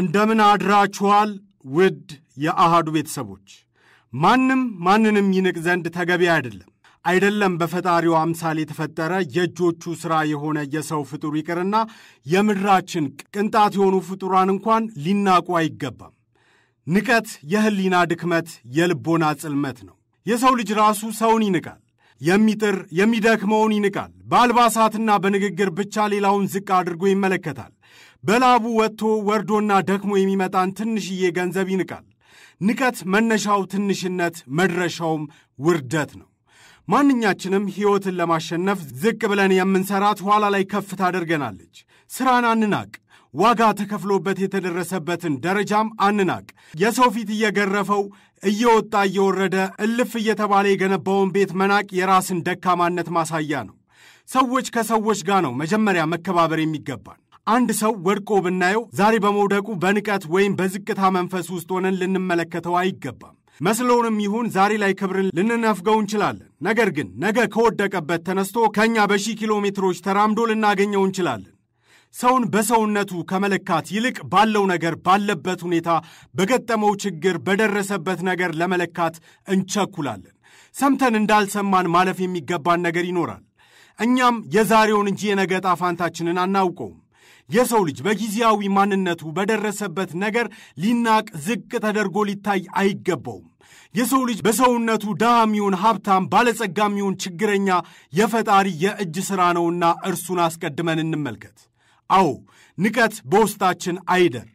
እንደምን አድራችኋል ውድ የአሃዱ ቤተሰቦች። ማንም ማንንም ይንቅ ዘንድ ተገቢ አይደለም። አይደለም በፈጣሪው አምሳል የተፈጠረ የእጆቹ ሥራ የሆነ የሰው ፍጡር ይቅርና የምድራችን ቅንጣት የሆኑ ፍጡራን እንኳን ሊናቁ አይገባም። ንቀት የህሊና ድክመት፣ የልቦና ጽልመት ነው። የሰው ልጅ ራሱ ሰውን ይንቃል። የሚጥር የሚደክመውን ይንቃል። በአልባሳትና በንግግር ብቻ ሌላውን ዝቅ አድርጎ ይመለከታል። በላቡ ወጥቶ ወርዶና ደክሞ የሚመጣን ትንሽዬ ገንዘብ ይንቃል። ንቀት መነሻው ትንሽነት፣ መድረሻውም ውርደት ነው። ማንኛችንም ሕይወትን ለማሸነፍ ዝቅ ብለን የምንሰራት ኋላ ላይ ከፍ ታደርገናለች። ሥራን አንናቅ። ዋጋ ተከፍሎበት የተደረሰበትን ደረጃም አንናቅ። የሰው ፊት እየገረፈው እየወጣ እየወረደ እልፍ እየተባለ የገነባውን ቤት መናቅ የራስን ደካማነት ማሳያ ነው። ሰዎች ከሰዎች ጋር ነው መጀመሪያ መከባበር የሚገባን። አንድ ሰው ወድቆ ብናየው ዛሬ በመውደቁ በንቀት ወይም በዝቅታ መንፈስ ውስጥ ሆነን ልንመለከተው አይገባም። መስሎንም ይሁን ዛሬ ላይ ክብርን ልንነፍገው እንችላለን። ነገር ግን ነገ ከወደቀበት ተነስቶ ከእኛ በሺህ ኪሎ ሜትሮች ተራምዶ ልናገኘው እንችላለን። ሰውን በሰውነቱ ከመለካት ይልቅ ባለው ነገር፣ ባለበት ሁኔታ፣ በገጠመው ችግር፣ በደረሰበት ነገር ለመለካት እንቸኩላለን። ሰምተን እንዳልሰማን ማለፍ የሚገባን ነገር ይኖራል። እኛም የዛሬውን እንጂ የነገ ዕጣ ፈንታችንን አናውቀውም። የሰው ልጅ በጊዜያዊ ማንነቱ በደረሰበት ነገር ሊናቅ ዝቅ ተደርጎ ሊታይ አይገባውም። የሰው ልጅ በሰውነቱ ድሃም ሀብታም፣ ባለጸጋሚውን ችግረኛ የፈጣሪ የእጅ ሥራ ነውና እርሱን አስቀድመን እንመልከት። አዎ ንቀት በውስጣችን አይደር።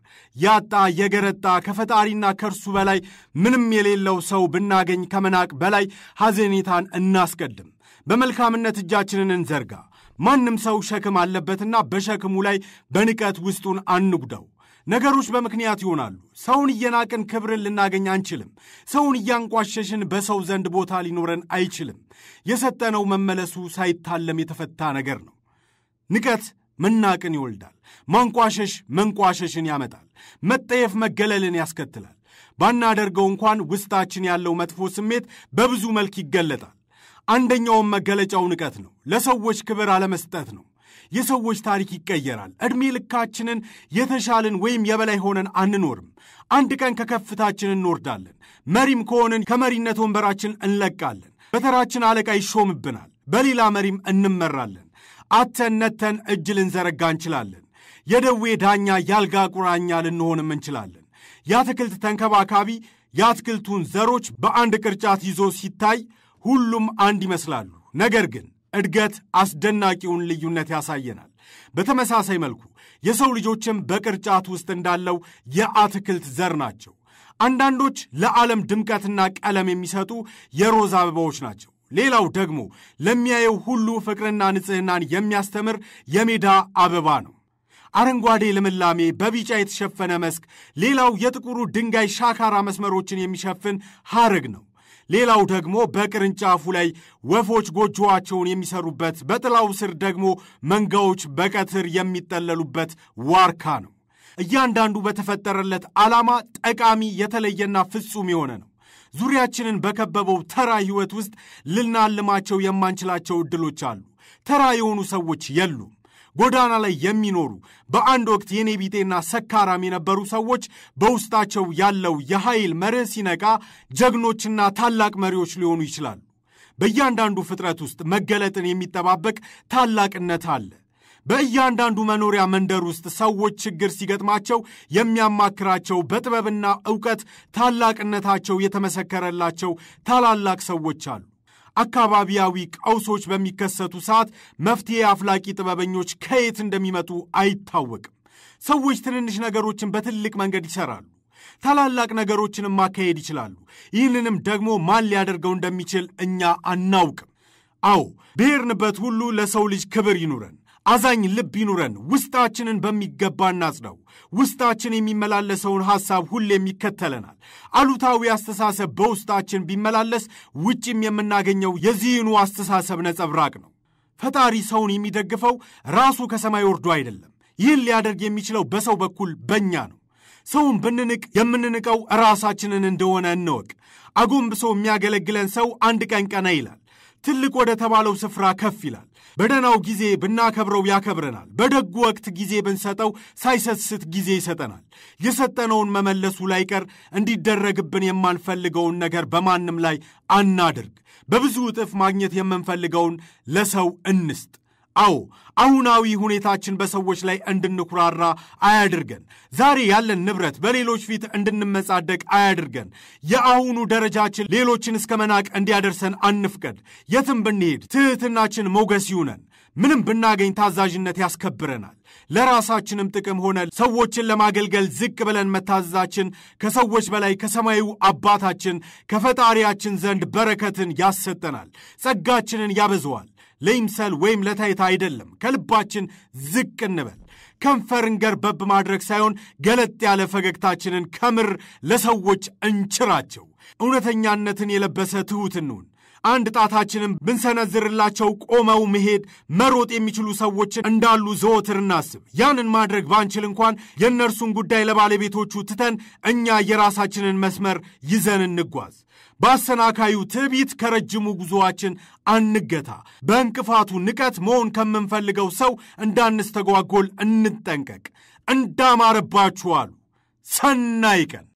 ያጣ የገረጣ ከፈጣሪና ከእርሱ በላይ ምንም የሌለው ሰው ብናገኝ ከመናቅ በላይ ሐዘኔታን እናስቀድም። በመልካምነት እጃችንን እንዘርጋ። ማንም ሰው ሸክም አለበትና በሸክሙ ላይ በንቀት ውስጡን አንጉዳው። ነገሮች በምክንያት ይሆናሉ። ሰውን እየናቅን ክብርን ልናገኝ አንችልም። ሰውን እያንቋሸሽን በሰው ዘንድ ቦታ ሊኖረን አይችልም። የሰጠነው መመለሱ ሳይታለም የተፈታ ነገር ነው። ንቀት መናቅን ይወልዳል። ማንቋሸሽ መንቋሸሽን ያመጣል። መጠየፍ መገለልን ያስከትላል። ባናደርገው እንኳን ውስጣችን ያለው መጥፎ ስሜት በብዙ መልክ ይገለጣል። አንደኛውም መገለጫው ንቀት ነው። ለሰዎች ክብር አለመስጠት ነው። የሰዎች ታሪክ ይቀየራል። ዕድሜ ልካችንን የተሻልን ወይም የበላይ ሆነን አንኖርም። አንድ ቀን ከከፍታችን እንወርዳለን። መሪም ከሆንን ከመሪነት ወንበራችን እንለቃለን። በተራችን አለቃ ይሾምብናል። በሌላ መሪም እንመራለን። አተን ነተን እጅ ልንዘረጋ እንችላለን። የደዌ ዳኛ፣ ያልጋ ቁራኛ ልንሆንም እንችላለን። የአትክልት ተንከባካቢ የአትክልቱን ዘሮች በአንድ ቅርጫት ይዞ ሲታይ ሁሉም አንድ ይመስላሉ። ነገር ግን እድገት አስደናቂውን ልዩነት ያሳየናል። በተመሳሳይ መልኩ የሰው ልጆችም በቅርጫት ውስጥ እንዳለው የአትክልት ዘር ናቸው። አንዳንዶች ለዓለም ድምቀትና ቀለም የሚሰጡ የሮዝ አበባዎች ናቸው። ሌላው ደግሞ ለሚያየው ሁሉ ፍቅርና ንጽህናን የሚያስተምር የሜዳ አበባ ነው። አረንጓዴ ልምላሜ በቢጫ የተሸፈነ መስክ፣ ሌላው የጥቁሩ ድንጋይ ሻካራ መስመሮችን የሚሸፍን ሐረግ ነው። ሌላው ደግሞ በቅርንጫፉ ላይ ወፎች ጎጆዋቸውን የሚሰሩበት፣ በጥላው ስር ደግሞ መንጋዎች በቀትር የሚጠለሉበት ዋርካ ነው። እያንዳንዱ በተፈጠረለት ዓላማ ጠቃሚ የተለየና ፍጹም የሆነ ነው። ዙሪያችንን በከበበው ተራ ሕይወት ውስጥ ልናልማቸው የማንችላቸው ዕድሎች አሉ። ተራ የሆኑ ሰዎች የሉም። ጎዳና ላይ የሚኖሩ በአንድ ወቅት የኔ ቢጤና ሰካራም የነበሩ ሰዎች በውስጣቸው ያለው የኃይል መርህ ሲነቃ ጀግኖችና ታላቅ መሪዎች ሊሆኑ ይችላሉ። በእያንዳንዱ ፍጥረት ውስጥ መገለጥን የሚጠባበቅ ታላቅነት አለ። በእያንዳንዱ መኖሪያ መንደር ውስጥ ሰዎች ችግር ሲገጥማቸው የሚያማክራቸው በጥበብና ዕውቀት ታላቅነታቸው የተመሰከረላቸው ታላላቅ ሰዎች አሉ። አካባቢያዊ ቀውሶች በሚከሰቱ ሰዓት መፍትሄ አፍላቂ ጥበበኞች ከየት እንደሚመጡ አይታወቅም። ሰዎች ትንንሽ ነገሮችን በትልቅ መንገድ ይሰራሉ። ታላላቅ ነገሮችንም ማካሄድ ይችላሉ። ይህንንም ደግሞ ማን ሊያደርገው እንደሚችል እኛ አናውቅም። አዎ ብሔርንበት ሁሉ ለሰው ልጅ ክብር ይኑረን። አዛኝ ልብ ይኑረን። ውስጣችንን በሚገባ እናጽደው ውስጣችን የሚመላለሰውን ሐሳብ ሁሌም ይከተለናል። አሉታዊ አስተሳሰብ በውስጣችን ቢመላለስ ውጭም የምናገኘው የዚህኑ አስተሳሰብ ነጸብራቅ ነው። ፈጣሪ ሰውን የሚደግፈው ራሱ ከሰማይ ወርዶ አይደለም። ይህን ሊያደርግ የሚችለው በሰው በኩል በእኛ ነው። ሰውን ብንንቅ የምንንቀው ራሳችንን እንደሆነ እንወቅ። አጎንብሶ የሚያገለግለን ሰው አንድ ቀን ቀና ይላል። ትልቅ ወደ ተባለው ስፍራ ከፍ ይላል። በደናው ጊዜ ብናከብረው ያከብረናል። በደጉ ወቅት ጊዜ ብንሰጠው ሳይሰስት ጊዜ ይሰጠናል። የሰጠነውን መመለሱ ላይቀር እንዲደረግብን የማንፈልገውን ነገር በማንም ላይ አናድርግ። በብዙ እጥፍ ማግኘት የምንፈልገውን ለሰው እንስጥ። አዎ አሁናዊ ሁኔታችን በሰዎች ላይ እንድንኩራራ አያድርገን። ዛሬ ያለን ንብረት በሌሎች ፊት እንድንመጻደቅ አያድርገን። የአሁኑ ደረጃችን ሌሎችን እስከ መናቅ እንዲያደርሰን አንፍቀድ። የትም ብንሄድ ትሕትናችን ሞገስ ይሁነን። ምንም ብናገኝ ታዛዥነት ያስከብረናል። ለራሳችንም ጥቅም ሆነ ሰዎችን ለማገልገል ዝቅ ብለን መታዘዛችን ከሰዎች በላይ ከሰማዩ አባታችን ከፈጣሪያችን ዘንድ በረከትን ያሰጠናል፣ ጸጋችንን ያበዘዋል። ለይምሰል ወይም ለታይታ አይደለም። ከልባችን ዝቅ እንበል። ከንፈርን ገርበብ ማድረግ ሳይሆን ገለጥ ያለ ፈገግታችንን ከምር ለሰዎች እንችራቸው። እውነተኛነትን የለበሰ ትሑት እንሁን። አንድ ጣታችንም ብንሰነዝርላቸው ቆመው መሄድ መሮጥ የሚችሉ ሰዎችን እንዳሉ ዘወትር እናስብ። ያንን ማድረግ ባንችል እንኳን የእነርሱን ጉዳይ ለባለቤቶቹ ትተን እኛ የራሳችንን መስመር ይዘን እንጓዝ። በአሰናካዩ ትዕቢት ከረጅሙ ጉዞአችን አንገታ። በእንቅፋቱ ንቀት መሆን ከምንፈልገው ሰው እንዳንስተጓጎል እንጠንቀቅ። እንዳማረባችሁ አሉ። ሰናይ ቀን